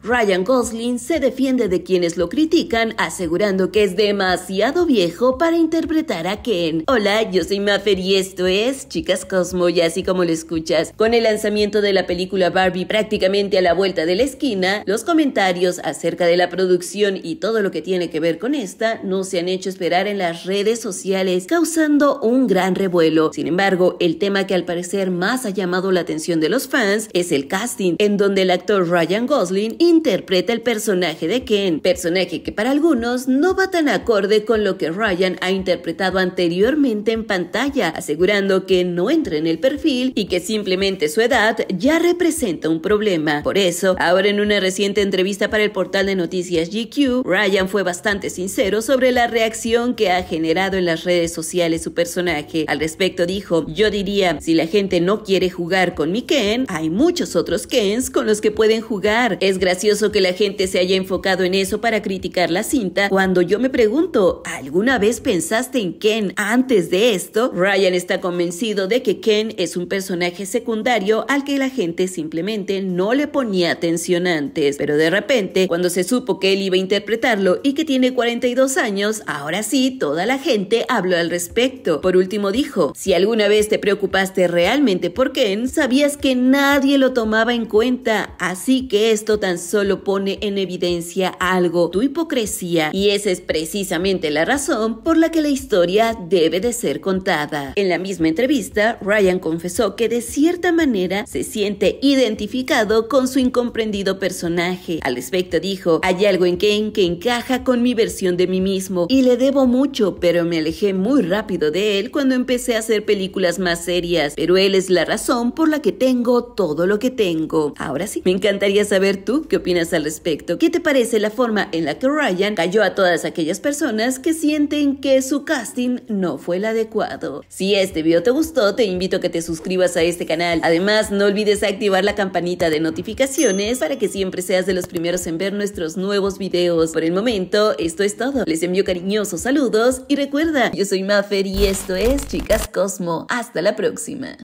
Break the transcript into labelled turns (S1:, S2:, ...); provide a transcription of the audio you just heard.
S1: Ryan Gosling se defiende de quienes lo critican asegurando que es demasiado viejo para interpretar a Ken. Hola, yo soy Maffer y esto es Chicas Cosmo y así como lo escuchas, con el lanzamiento de la película Barbie prácticamente a la vuelta de la esquina, los comentarios acerca de la producción y todo lo que tiene que ver con esta no se han hecho esperar en las redes sociales, causando un gran revuelo. Sin embargo, el tema que al parecer más ha llamado la atención de los fans es el casting, en donde el actor Ryan Gosling interpreta el personaje de Ken, personaje que para algunos no va tan acorde con lo que Ryan ha interpretado anteriormente en pantalla, asegurando que no entra en el perfil y que simplemente su edad ya representa un problema. Por eso, ahora en una reciente entrevista para el portal de noticias GQ, Ryan fue bastante sincero sobre la reacción que ha generado en las redes sociales su personaje. Al respecto dijo, yo diría, si la gente no quiere jugar con mi Ken, hay muchos otros Kens con los que pueden jugar. Es que la gente se haya enfocado en eso para criticar la cinta, cuando yo me pregunto, ¿alguna vez pensaste en Ken antes de esto? Ryan está convencido de que Ken es un personaje secundario al que la gente simplemente no le ponía atención antes, pero de repente, cuando se supo que él iba a interpretarlo y que tiene 42 años, ahora sí, toda la gente habló al respecto. Por último dijo, si alguna vez te preocupaste realmente por Ken, sabías que nadie lo tomaba en cuenta, así que esto tan solo pone en evidencia algo, tu hipocresía, y esa es precisamente la razón por la que la historia debe de ser contada. En la misma entrevista, Ryan confesó que de cierta manera se siente identificado con su incomprendido personaje. Al respecto dijo, hay algo en Ken que encaja con mi versión de mí mismo y le debo mucho, pero me alejé muy rápido de él cuando empecé a hacer películas más serias, pero él es la razón por la que tengo todo lo que tengo. Ahora sí, me encantaría saber tú qué opinas al respecto. ¿Qué te parece la forma en la que Ryan cayó a todas aquellas personas que sienten que su casting no fue el adecuado? Si este video te gustó, te invito a que te suscribas a este canal. Además, no olvides activar la campanita de notificaciones para que siempre seas de los primeros en ver nuestros nuevos videos. Por el momento, esto es todo. Les envío cariñosos saludos y recuerda, yo soy Maffer y esto es Chicas Cosmo. Hasta la próxima.